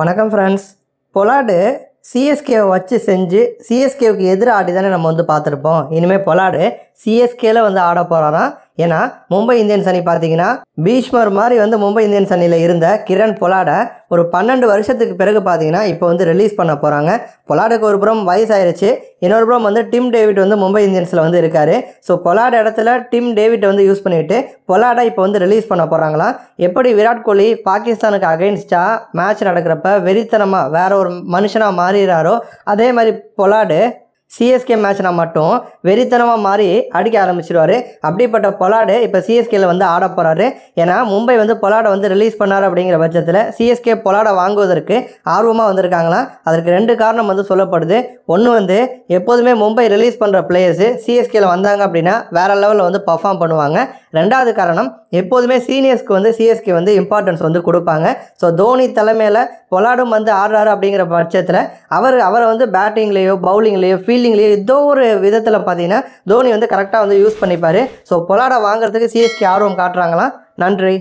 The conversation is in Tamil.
வணக்கம் ஃப்ரெண்ட்ஸ் பொலாடு சிஎஸ்கேவை வச்சு செஞ்சு சிஎஸ்கேவுக்கு எதிராக ஆடி தானே நம்ம வந்து பார்த்துருப்போம் இனிமேல் பொலாடு சிஎஸ்கேல வந்து ஆட போகிறாராம் ஏன்னா மும்பை இந்தியன்ஸ் அணி பார்த்தீங்கன்னா பீஷ்மர் மாதிரி வந்து மும்பை இந்தியன்ஸ் அணியில் இருந்த கிரண் பொலாடை ஒரு பன்னெண்டு வருஷத்துக்கு பிறகு பார்த்தீங்கன்னா இப்போ வந்து ரிலீஸ் பண்ண போகிறாங்க பொலாடுக்கு ஒரு புறம் வயசாயிருச்சு இன்னொரு புறம் வந்து டிம் டேவிட் வந்து மும்பை இந்தியன்ஸில் வந்து இருக்கார் ஸோ பொலாட இடத்துல டிம் டேவிட்டை வந்து யூஸ் பண்ணிவிட்டு பொலாடை இப்போ வந்து ரிலீஸ் பண்ண போகிறாங்களாம் எப்படி விராட் கோலி பாகிஸ்தானுக்கு அகெயின்ஸ்டாக மேட்ச் நடக்கிறப்ப வெறித்தனமாக வேற ஒரு மனுஷனாக மாறிடுறாரோ அதே மாதிரி பொலாடு சிஎஸ்கே மேட்ச்னா மட்டும் வெறித்தனமாக மாறி அடிக்க ஆரம்பிச்சிருவார் அப்படிப்பட்ட பொலாடு இப்போ சிஎஸ்கேல வந்து ஆட போகிறாரு ஏன்னா மும்பை வந்து பொலாடை வந்து ரிலீஸ் பண்ணார் அப்படிங்கிற பட்சத்தில் சிஎஸ்கே பொலாடை வாங்குவதற்கு ஆர்வமாக வந்திருக்காங்களாம் அதற்கு ரெண்டு காரணம் வந்து சொல்லப்படுது ஒன்று வந்து எப்போதுமே மும்பை ரிலீஸ் பண்ணுற பிளேயர்ஸு சிஎஸ்கேல வந்தாங்க அப்படின்னா வேறு லெவலில் வந்து பர்ஃபார்ம் பண்ணுவாங்க ரெண்டாவது காரணம் எப்போதுமே சீனியர்ஸ்க்கு வந்து சிஎஸ்கே வந்து இம்பார்ட்டன்ஸ் வந்து கொடுப்பாங்க ஸோ தோனி தலைமையில் பொலாடும் வந்து ஆடுறாரு அப்படிங்கிற பட்சத்தில் அவர் அவரை வந்து பேட்டிங்லேயோ பவுலிங்லேயோ ஃபீல் ஃபீல்டிங்லேயே ஏதோ ஒரு விதத்தில் பார்த்தீங்கன்னா தோனி வந்து கரெக்டாக வந்து யூஸ் பண்ணிப்பார் ஸோ பொலாடா வாங்குறதுக்கு சிஎஸ்கே ஆர்வம் காட்டுறாங்களாம் நன்றி